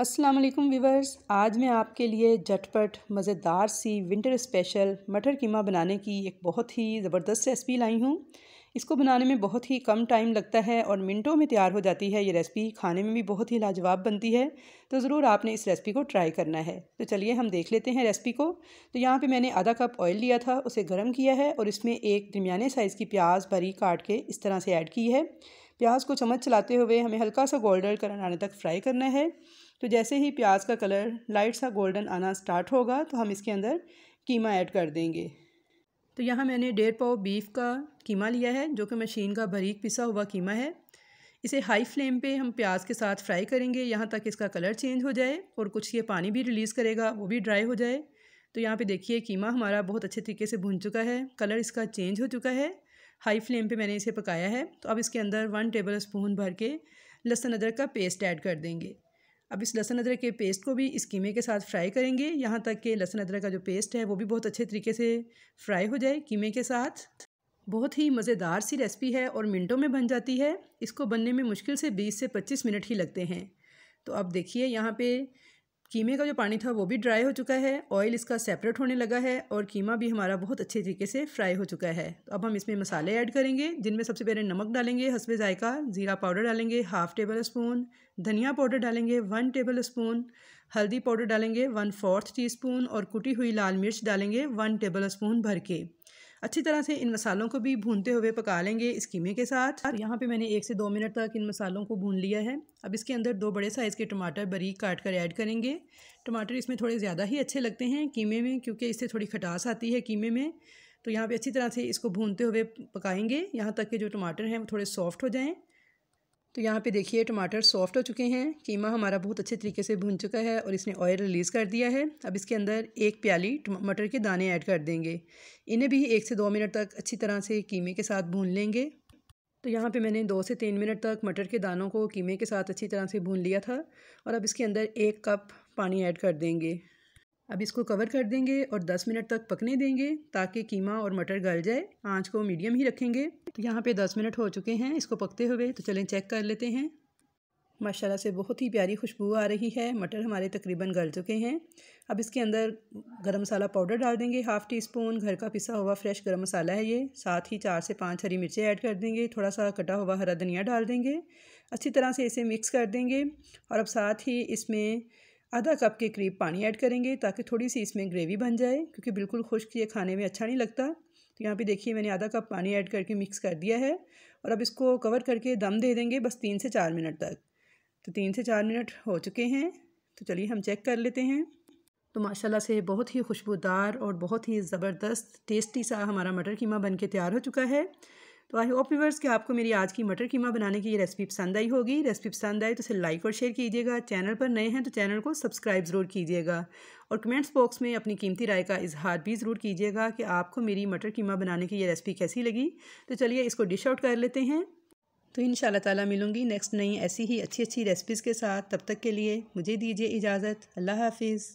अस्सलाम वालेकुम व्यूवर्स आज मैं आपके लिए झटपट मज़ेदार सी विंटर स्पेशल मटर कीमा बनाने की एक बहुत ही ज़बरदस्त रेसिपी लाई हूँ इसको बनाने में बहुत ही कम टाइम लगता है और मिनटों में तैयार हो जाती है ये रेसिपी खाने में भी बहुत ही लाजवाब बनती है तो ज़रूर आपने इस रेसिपी को ट्राई करना है तो चलिए हम देख लेते हैं रेसिपी को तो यहाँ पे मैंने आधा कप ऑयल लिया था उसे गर्म किया है और इसमें एक दरमियाने साइज़ की प्याज बारीक काट के इस तरह से ऐड की है प्याज को चम्मच चलाते हुए हमें हल्का सा गोल्डन कलर आने तक फ्राई करना है तो जैसे ही प्याज का कलर लाइट सा गोल्डन आना स्टार्ट होगा तो हम इसके अंदर कीमा ऐड कर देंगे तो यहाँ मैंने डेढ़ पाव बीफ का कीमा लिया है जो कि मशीन का बारीक पिसा हुआ कीमा है इसे हाई फ्लेम पे हम प्याज के साथ फ्राई करेंगे यहाँ तक इसका कलर चेंज हो जाए और कुछ ये पानी भी रिलीज़ करेगा वो भी ड्राई हो जाए तो यहाँ पे देखिए कीमा हमारा बहुत अच्छे तरीके से भुन चुका है कलर इसका चेंज हो चुका है हाई फ्लेम पे मैंने इसे पकाया है तो अब इसके अंदर वन टेबल स्पून भर के लहसुन अदरक का पेस्ट ऐड कर देंगे अब इस लहसुन अदरक के पेस्ट को भी इस कीमे के साथ फ्राई करेंगे यहाँ तक कि लहसुन अदरक का जो पेस्ट है वो भी बहुत अच्छे तरीके से फ्राई हो जाए कीमे के साथ बहुत ही मज़ेदार सी रेसिपी है और मिनटों में बन जाती है इसको बनने में मुश्किल से बीस से पच्चीस मिनट ही लगते हैं तो अब देखिए यहाँ पे कीमे का जो पानी था वो भी ड्राई हो चुका है ऑयल इसका सेपरेट होने लगा है और कीमा भी हमारा बहुत अच्छे तरीके से फ्राई हो चुका है तो अब हम इसमें मसाले ऐड करेंगे जिनमें सबसे पहले नमक डालेंगे हसबे ज़ायका ज़ीरा पाउडर डालेंगे हाफ़ टेबल स्पून धनिया पाउडर डालेंगे वन टेबल स्पून हल्दी पाउडर डालेंगे वन फोर्थ टी स्पून और कुटी हुई लाल मिर्च डालेंगे वन टेबल स्पून भर के अच्छी तरह से इन मसालों को भी भूनते हुए पका लेंगे इस कीमे के साथ और यहाँ पे मैंने एक से दो मिनट तक इन मसालों को भून लिया है अब इसके अंदर दो बड़े साइज़ के टमाटर बरीक काट कर ऐड करेंगे टमाटर इसमें थोड़े ज़्यादा ही अच्छे लगते हैं कीमे में क्योंकि इससे थोड़ी खटास आती है कीमे में तो यहाँ पे अच्छी तरह से इसको भूनते हुए पकाएंगे यहाँ तक के जो टमाटर हैं वो थोड़े सॉफ्ट हो जाएँ तो यहाँ पे देखिए टमाटर सॉफ्ट हो चुके हैं कीमा हमारा बहुत अच्छे तरीके से भुन चुका है और इसने ऑयल रिलीज़ कर दिया है अब इसके अंदर एक प्याली मटर के दाने ऐड कर देंगे इन्हें भी एक से दो मिनट तक अच्छी तरह से कीमे के साथ भून लेंगे तो यहाँ पे मैंने दो से तीन मिनट तक मटर के दानों को कीमे के साथ अच्छी तरह से भून लिया था और अब इसके अंदर एक कप पानी ऐड कर देंगे अब इसको कवर कर देंगे और 10 मिनट तक पकने देंगे ताकि कीमा और मटर गल जाए आंच को मीडियम ही रखेंगे तो यहाँ पे 10 मिनट हो चुके हैं इसको पकते हुए तो चलें चेक कर लेते हैं माशाला से बहुत ही प्यारी खुशबू आ रही है मटर हमारे तकरीबन गल चुके हैं अब इसके अंदर गरम मसाला पाउडर डाल देंगे हाफ़ टी स्पून घर का पिसा हुआ फ्रेश गरम मसाला है ये साथ ही चार से पाँच हरी मिर्चें ऐड कर देंगे थोड़ा सा कटा हुआ हरा धनिया डाल देंगे अच्छी तरह से इसे मिक्स कर देंगे और अब साथ ही इसमें आधा कप के करीब पानी ऐड करेंगे ताकि थोड़ी सी इसमें ग्रेवी बन जाए क्योंकि बिल्कुल खुश्क ये खाने में अच्छा नहीं लगता तो यहाँ पे देखिए मैंने आधा कप पानी ऐड करके मिक्स कर दिया है और अब इसको कवर करके दम दे देंगे बस तीन से चार मिनट तक तो तीन से चार मिनट हो चुके हैं तो चलिए हम चेक कर लेते हैं तो माशाला से बहुत ही खुशबूदार और बहुत ही ज़बरदस्त टेस्टी सा हमारा मटर कीमा बन के तैयार हो चुका है तो आई होप व्यूवर्स कि आपको मेरी आज की मटर कीमा बनाने की ये रेसिपी पसंद आई होगी रेसिपी पसंद आई तो इसे लाइक और शेयर कीजिएगा चैनल पर नए हैं तो चैनल को सब्सक्राइब ज़रूर कीजिएगा और कमेंट्स बॉक्स में अपनी कीमती राय का इजहार भी ज़रूर कीजिएगा कि आपको मेरी मटर कीमा बनाने की ये रेसिपी कैसी लगी तो चलिए इसको डिश आउट कर लेते हैं तो इन ताला मिलूँगी नेक्स्ट नई ऐसी ही अच्छी अच्छी रेसिपीज़ के साथ तब तक के लिए मुझे दीजिए इजाज़त अल्लाह हाफिज़